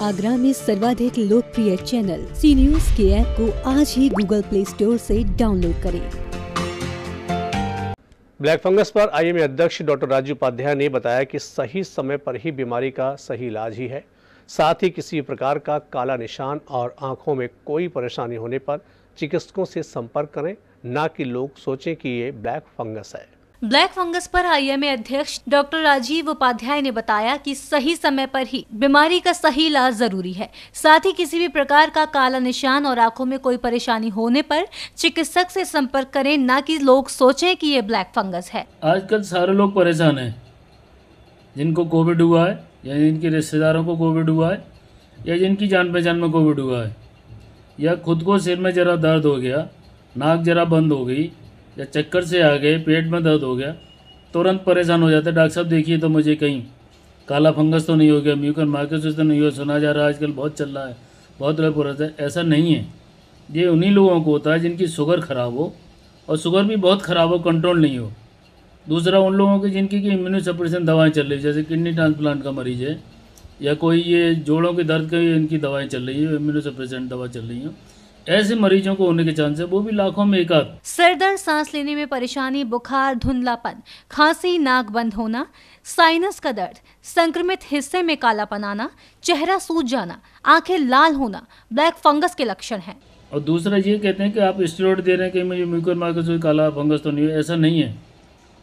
आगरा में सर्वाधिक लोकप्रिय चैनल सी न्यूज के ऐप को आज ही गूगल प्ले स्टोर से डाउनलोड करें ब्लैक फंगस पर आईएमए अध्यक्ष डॉक्टर राजू उपाध्याय ने बताया कि सही समय पर ही बीमारी का सही इलाज ही है साथ ही किसी प्रकार का काला निशान और आंखों में कोई परेशानी होने पर चिकित्सकों से संपर्क करें ना कि लोग सोचें कि ये ब्लैक फंगस है ब्लैक फंगस पर आईएमए अध्यक्ष डॉक्टर राजीव उपाध्याय ने बताया कि सही समय पर ही बीमारी का सही इलाज जरूरी है साथ ही किसी भी प्रकार का काला निशान और आंखों में कोई परेशानी होने पर चिकित्सक से संपर्क करें ना कि लोग सोचें कि ये ब्लैक फंगस है आजकल सारे लोग परेशान हैं जिनको कोविड हुआ है या जिनके रिश्तेदारों को कोविड हुआ है या जिनकी जान पहचान में कोविड हुआ है या खुद को सिर में ज़रा दर्द हो गया नाक ज़रा बंद हो गई या चक्कर से आ गए पेट में दर्द हो गया तुरंत परेशान हो जाते डॉक्टर साहब देखिए तो मुझे कहीं काला फंगस तो नहीं हो गया म्यूकन मार्केस तो नहीं हो सुना जा रहा है आजकल बहुत चल रहा है बहुत रफ हो रहा है ऐसा नहीं है ये उन्हीं लोगों को होता है जिनकी शुगर ख़राब हो और शुगर भी बहुत ख़राब हो कंट्रोल नहीं हो दूसरा उन लोगों की जिनकी की इम्यून सप्रेशन दवाएँ चल रही जैसे किडनी ट्रांसप्लांट का मरीज़ है या कोई ये जोड़ों के दर्द के इनकी दवाएँ चल रही है इम्यूनो सप्रेशन दवा चल रही है ऐसे मरीजों को होने के चांस है वो भी लाखों में एक आध सरदर्द सांस लेने में परेशानी बुखार धुंधलापन खांसी नाक बंद होना साइनस का दर्द संक्रमित हिस्से में कालापन आना चेहरा सूज जाना आंखें लाल होना ब्लैक फंगस के लक्षण हैं और दूसरा ये कहते हैं कि आप स्टेरॉइड दे रहे हैं कि मुझे म्यूकर मार्कस काला फंगस तो नहीं है ऐसा नहीं है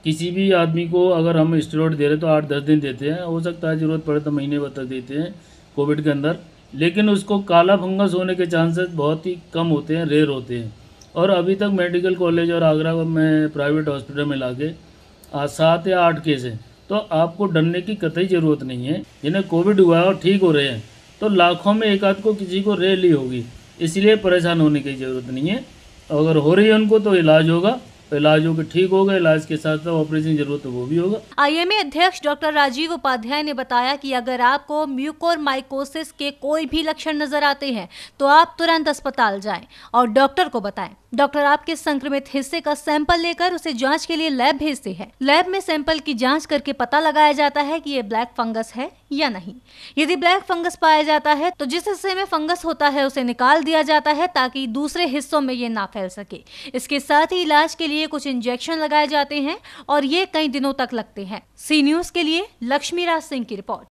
किसी भी आदमी को अगर हम स्टेरॉइड दे रहे हैं तो आठ दस दिन देते हैं हो सकता है ज़रूरत पड़े तो महीने भर तक देते हैं कोविड के अंदर लेकिन उसको काला फंगस होने के चांसेस बहुत ही कम होते हैं रेयर होते हैं और अभी तक मेडिकल कॉलेज और आगरा में प्राइवेट हॉस्पिटल में ला के सात या आठ केस हैं तो आपको डरने की कतई ज़रूरत नहीं है जिन्हें कोविड हुआ है और ठीक हो रहे हैं तो लाखों में एक आध को किसी को रेली होगी इसलिए परेशान होने की ज़रूरत नहीं है अगर हो रही है उनको तो इलाज होगा तो इलाज होकर ठीक होगा इलाज के साथ साथ ऑपरेशन जरूरत है तो वो भी होगा आईएमए अध्यक्ष डॉक्टर राजीव उपाध्याय ने बताया कि अगर आपको म्यूकोर माइकोसिस के कोई भी लक्षण नजर आते हैं तो आप तुरंत अस्पताल जाएं और डॉक्टर को बताएं डॉक्टर आपके संक्रमित हिस्से का सैंपल लेकर उसे जांच के लिए लैब भेजते हैं लैब में सैंपल की जांच करके पता लगाया जाता है कि ये ब्लैक फंगस है या नहीं यदि ब्लैक फंगस पाया जाता है तो जिस हिस्से में फंगस होता है उसे निकाल दिया जाता है ताकि दूसरे हिस्सों में ये ना फैल सके इसके साथ ही इलाज के लिए कुछ इंजेक्शन लगाए जाते हैं और ये कई दिनों तक लगते हैं सी न्यूज के लिए लक्ष्मीराज सिंह की रिपोर्ट